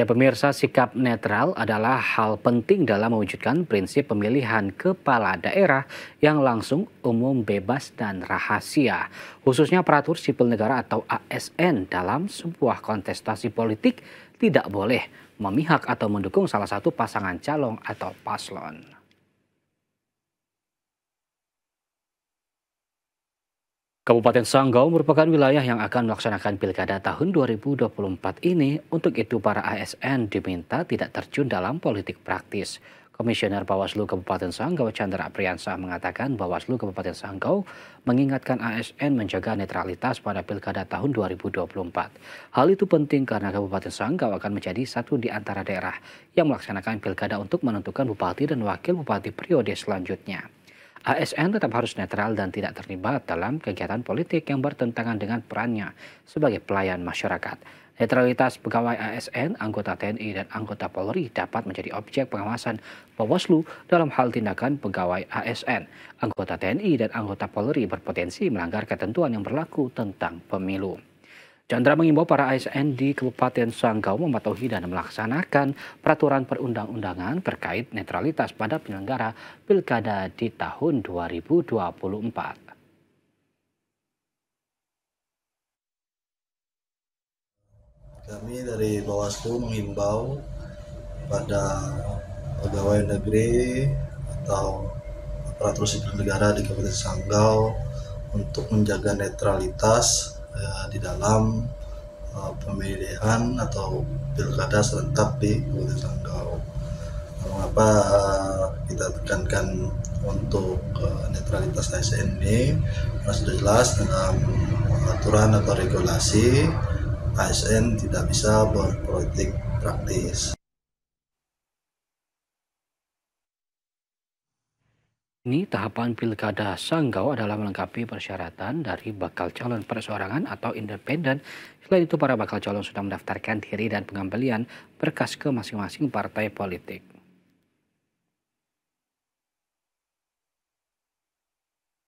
Ya pemirsa, sikap netral adalah hal penting dalam mewujudkan prinsip pemilihan kepala daerah yang langsung, umum, bebas, dan rahasia. Khususnya peratur sipil negara atau ASN dalam sebuah kontestasi politik tidak boleh memihak atau mendukung salah satu pasangan calon atau paslon. Kabupaten Sanggau merupakan wilayah yang akan melaksanakan pilkada tahun 2024 ini. Untuk itu para ASN diminta tidak terjun dalam politik praktis. Komisioner Bawaslu Kabupaten Sanggau Chandra Apriansa mengatakan Bawaslu Kabupaten Sanggau mengingatkan ASN menjaga netralitas pada pilkada tahun 2024. Hal itu penting karena Kabupaten Sanggau akan menjadi satu di antara daerah yang melaksanakan pilkada untuk menentukan bupati dan wakil bupati periode selanjutnya. ASN tetap harus netral dan tidak terlibat dalam kegiatan politik yang bertentangan dengan perannya sebagai pelayan masyarakat. Netralitas pegawai ASN, anggota TNI, dan anggota Polri dapat menjadi objek pengawasan Bawaslu dalam hal tindakan pegawai ASN. Anggota TNI dan anggota Polri berpotensi melanggar ketentuan yang berlaku tentang pemilu. Chandra mengimbau para ASN di Kabupaten Sanggau mematuhi dan melaksanakan peraturan perundang-undangan terkait netralitas pada penyelenggara pilkada di tahun 2024. Kami dari Bawaslu mengimbau pada pegawai negeri atau aparatur sipil negara di Kabupaten Sanggau untuk menjaga netralitas Eh, di dalam eh, pemilihan atau pilkada serentak di Kabupaten Sanggau. Mengapa eh, kita tekankan untuk eh, netralitas ASN ini? harus sudah jelas dalam aturan atau regulasi ASN tidak bisa berpolitik praktis. ini tahapan pilkada Sanggau adalah melengkapi persyaratan dari bakal calon perseorangan atau independen. Selain itu, para bakal calon sudah mendaftarkan diri dan pengambilan berkas ke masing-masing partai politik.